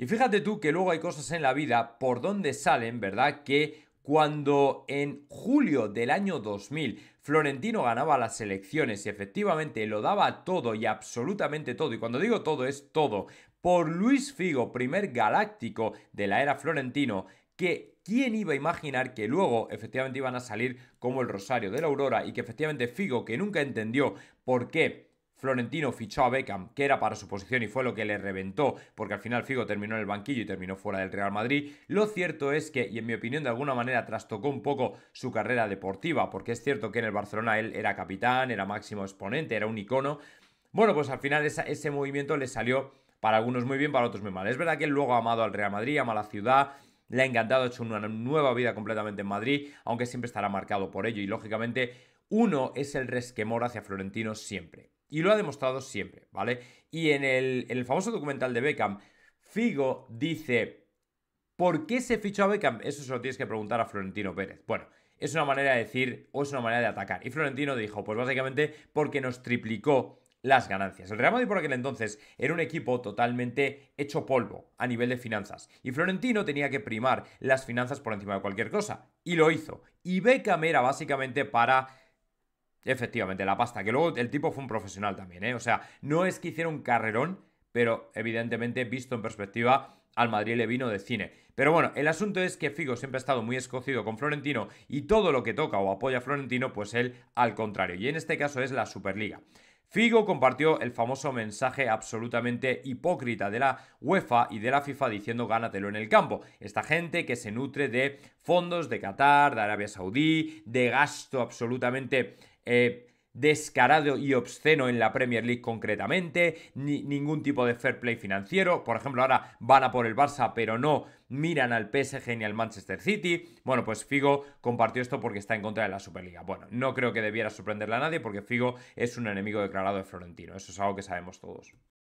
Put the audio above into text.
Y fíjate tú que luego hay cosas en la vida por donde salen, ¿verdad? Que cuando en julio del año 2000 Florentino ganaba las elecciones y efectivamente lo daba todo y absolutamente todo, y cuando digo todo es todo, por Luis Figo, primer galáctico de la era Florentino, que quién iba a imaginar que luego efectivamente iban a salir como el Rosario de la Aurora y que efectivamente Figo, que nunca entendió por qué Florentino fichó a Beckham, que era para su posición y fue lo que le reventó, porque al final Figo terminó en el banquillo y terminó fuera del Real Madrid. Lo cierto es que, y en mi opinión de alguna manera trastocó un poco su carrera deportiva, porque es cierto que en el Barcelona él era capitán, era máximo exponente, era un icono. Bueno, pues al final ese movimiento le salió para algunos muy bien, para otros muy mal. Es verdad que él luego ha amado al Real Madrid, ama a la ciudad, le ha encantado, ha hecho una nueva vida completamente en Madrid, aunque siempre estará marcado por ello y lógicamente uno es el resquemor hacia Florentino siempre. Y lo ha demostrado siempre, ¿vale? Y en el, famoso documental de Beckham, Figo dice, ¿por qué se fichó a Beckham? Eso se lo tienes que preguntar a Florentino Pérez. Bueno, es una manera de decir o es una manera de atacar. Y Florentino dijo, pues básicamente porque nos triplicó las ganancias. El Real Madrid por aquel entonces era un equipo totalmente hecho polvo a nivel de finanzas y Florentino tenía que primar las finanzas por encima de cualquier cosa y lo hizo. Y Beckham era básicamente para Efectivamente, la pasta, que luego el tipo fue un profesional también, ¿eh? O sea, no es que hiciera un carrerón, pero evidentemente, visto en perspectiva, al Madrid le vino de cine. Pero bueno, el asunto es que Figo siempre ha estado muy escocido con Florentino y todo lo que toca o apoya a Florentino, pues él al contrario. Y en este caso es la Superliga. Figo compartió el famoso mensaje absolutamente hipócrita de la UEFA y de la FIFA diciendo gánatelo en el campo. Esta gente que se nutre de fondos de Qatar, de Arabia Saudí, de gasto absolutamente eh, descarado y obsceno en la Premier League concretamente, ningún tipo de fair play financiero, por ejemplo ahora van a por el Barça pero no miran al PSG ni al Manchester City. Bueno, pues Figo compartió esto porque está en contra de la Superliga. Bueno, no creo que debiera sorprenderle a nadie porque Figo es un enemigo declarado de Florentino, eso es algo que sabemos todos.